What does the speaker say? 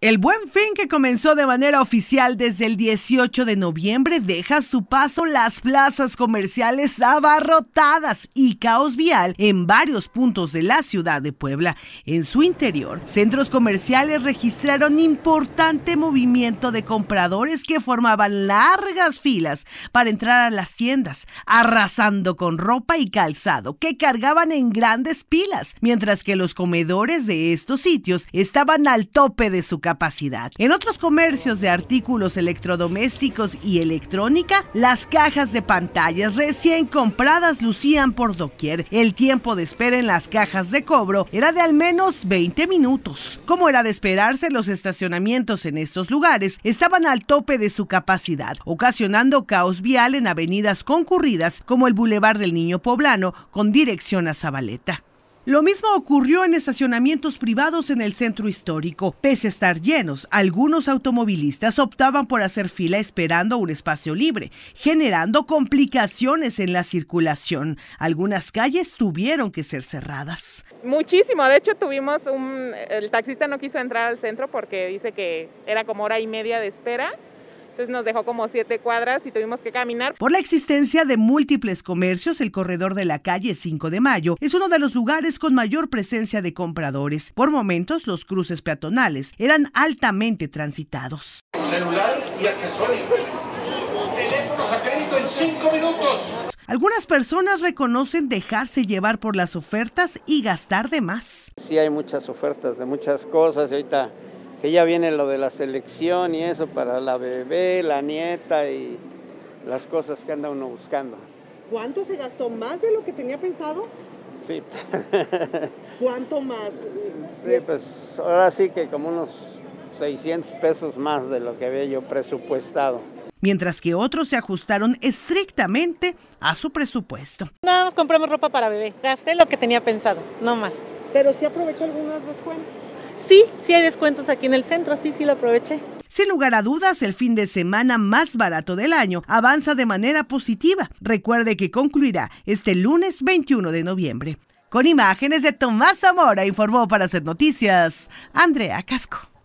El buen fin que comenzó de manera oficial desde el 18 de noviembre deja su paso las plazas comerciales abarrotadas y caos vial en varios puntos de la ciudad de Puebla. En su interior, centros comerciales registraron importante movimiento de compradores que formaban largas filas para entrar a las tiendas, arrasando con ropa y calzado que cargaban en grandes pilas, mientras que los comedores de estos sitios estaban al tope de su capacidad. En otros comercios de artículos electrodomésticos y electrónica, las cajas de pantallas recién compradas lucían por doquier. El tiempo de espera en las cajas de cobro era de al menos 20 minutos. Como era de esperarse, los estacionamientos en estos lugares estaban al tope de su capacidad, ocasionando caos vial en avenidas concurridas como el Boulevard del Niño Poblano con dirección a Zabaleta. Lo mismo ocurrió en estacionamientos privados en el centro histórico. Pese a estar llenos, algunos automovilistas optaban por hacer fila esperando un espacio libre, generando complicaciones en la circulación. Algunas calles tuvieron que ser cerradas. Muchísimo, de hecho tuvimos un... el taxista no quiso entrar al centro porque dice que era como hora y media de espera entonces nos dejó como siete cuadras y tuvimos que caminar. Por la existencia de múltiples comercios, el corredor de la calle 5 de Mayo es uno de los lugares con mayor presencia de compradores. Por momentos, los cruces peatonales eran altamente transitados. Celulares y accesorios. Teléfonos a crédito en cinco minutos. Algunas personas reconocen dejarse llevar por las ofertas y gastar de más. Sí, hay muchas ofertas de muchas cosas y ahorita que ya viene lo de la selección y eso para la bebé, la nieta y las cosas que anda uno buscando. ¿Cuánto se gastó? ¿Más de lo que tenía pensado? Sí. ¿Cuánto más? Sí, pues ahora sí que como unos 600 pesos más de lo que había yo presupuestado mientras que otros se ajustaron estrictamente a su presupuesto. Nada más compramos ropa para bebé, gasté lo que tenía pensado, no más. Pero sí aprovechó dos cuentas? Sí, sí hay descuentos aquí en el centro, sí, sí lo aproveché. Sin lugar a dudas, el fin de semana más barato del año avanza de manera positiva. Recuerde que concluirá este lunes 21 de noviembre. Con imágenes de Tomás Zamora, informó para hacer noticias Andrea Casco.